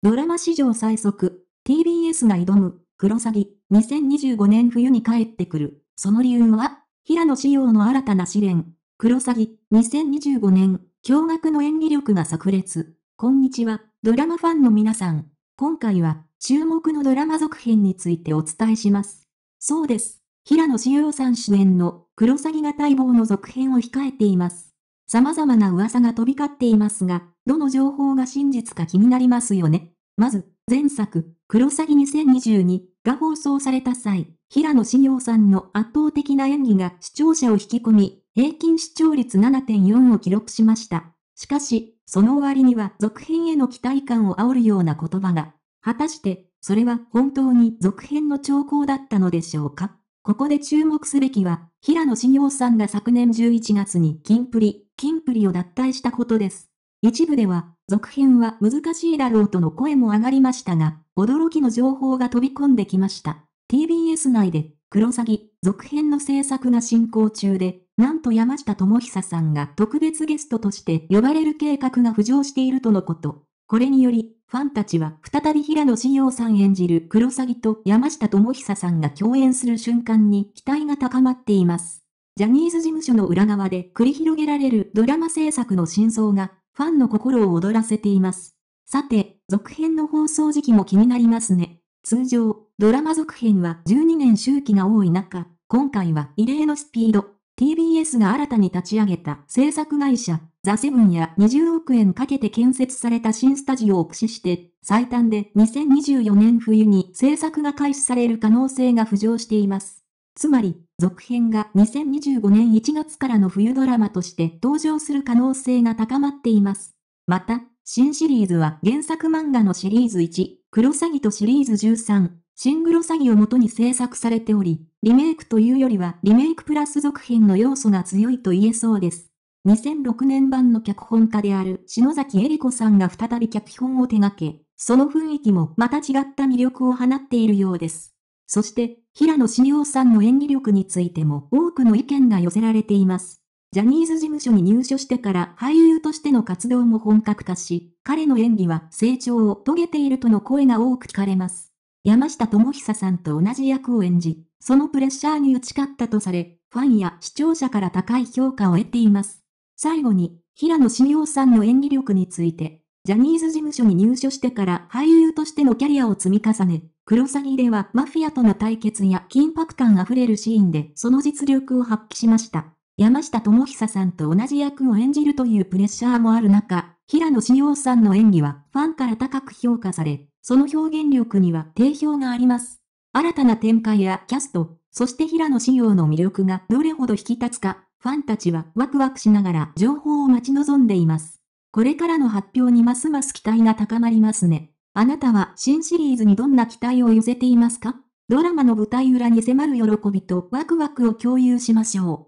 ドラマ史上最速、TBS が挑む、クロサギ、2025年冬に帰ってくる。その理由は、平野紫耀の新たな試練。クロサギ、2025年、驚愕の演技力が炸裂。こんにちは、ドラマファンの皆さん。今回は、注目のドラマ続編についてお伝えします。そうです。平野紫耀さん主演の、クロサギが待望の続編を控えています。様々な噂が飛び交っていますが、どの情報が真実か気になりますよね。まず、前作、クロサギ2022が放送された際、平野紫耀さんの圧倒的な演技が視聴者を引き込み、平均視聴率7.4を記録しました。しかし、その終わりには続編への期待感を煽るような言葉が。果たして、それは本当に続編の兆候だったのでしょうかここで注目すべきは、平野紫耀さんが昨年11月にキンプリ、キンプリを脱退したことです。一部では、続編は難しいだろうとの声も上がりましたが、驚きの情報が飛び込んできました。TBS 内で、黒詐欺、続編の制作が進行中で、なんと山下智久さんが特別ゲストとして呼ばれる計画が浮上しているとのこと。これにより、ファンたちは再び平野紫耀さん演じる黒詐欺と山下智久さんが共演する瞬間に期待が高まっています。ジャニーズ事務所の裏側で繰り広げられるドラマ制作の真相がファンの心を躍らせています。さて、続編の放送時期も気になりますね。通常、ドラマ続編は12年周期が多い中、今回は異例のスピード、TBS が新たに立ち上げた制作会社、ザ・セブンや20億円かけて建設された新スタジオを駆使して、最短で2024年冬に制作が開始される可能性が浮上しています。つまり、続編が2025年1月からの冬ドラマとして登場する可能性が高まっています。また、新シリーズは原作漫画のシリーズ1、クロサギとシリーズ13、シングロ詐欺をもとに制作されており、リメイクというよりはリメイクプラス続編の要素が強いと言えそうです。2006年版の脚本家である篠崎恵里子さんが再び脚本を手掛け、その雰囲気もまた違った魅力を放っているようです。そして、平野志陽さんの演技力についても多くの意見が寄せられています。ジャニーズ事務所に入所してから俳優としての活動も本格化し、彼の演技は成長を遂げているとの声が多く聞かれます。山下智久さんと同じ役を演じ、そのプレッシャーに打ち勝ったとされ、ファンや視聴者から高い評価を得ています。最後に、平野紫耀さんの演技力について、ジャニーズ事務所に入所してから俳優としてのキャリアを積み重ね、クロサギではマフィアとの対決や緊迫感あふれるシーンでその実力を発揮しました。山下智久さんと同じ役を演じるというプレッシャーもある中、平野紫耀さんの演技はファンから高く評価され、その表現力には定評があります。新たな展開やキャスト、そして平野仕様の魅力がどれほど引き立つか、ファンたちはワクワクしながら情報を待ち望んでいます。これからの発表にますます期待が高まりますね。あなたは新シリーズにどんな期待を寄せていますかドラマの舞台裏に迫る喜びとワクワクを共有しましょう。